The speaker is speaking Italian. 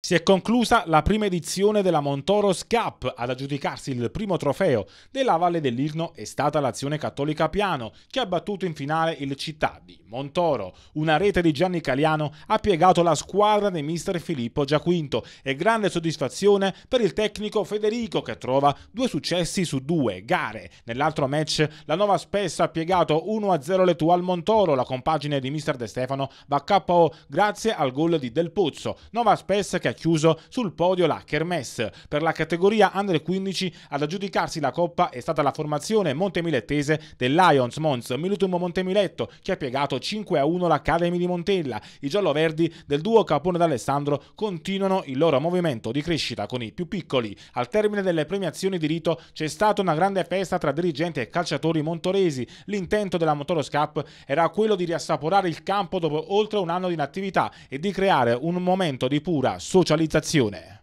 Si è conclusa la prima edizione della Montoros Cup. Ad aggiudicarsi il primo trofeo della Valle dell'Irno è stata l'azione cattolica Piano, che ha battuto in finale il Città di Montoro. Una rete di Gianni Caliano ha piegato la squadra di mister Filippo Giaquinto e grande soddisfazione per il tecnico Federico che trova due successi su due gare. Nell'altro match la Nova Spessa ha piegato 1-0 l'Etual Montoro. La compagine di mister De Stefano va KO grazie al gol di Del Pozzo. Nova Spessa che ha chiuso sul podio la Kermesse. Per la categoria Under 15 ad aggiudicarsi la coppa è stata la formazione montemilettese del Lions Mons Milutum Montemiletto che ha piegato 5 a 1 l'Academy di Montella. I giallo-verdi del duo Capone d'Alessandro continuano il loro movimento di crescita con i più piccoli. Al termine delle premiazioni di rito c'è stata una grande festa tra dirigenti e calciatori montoresi. L'intento della Motoroscap era quello di riassaporare il campo dopo oltre un anno di inattività e di creare un momento di pura soluzione socializzazione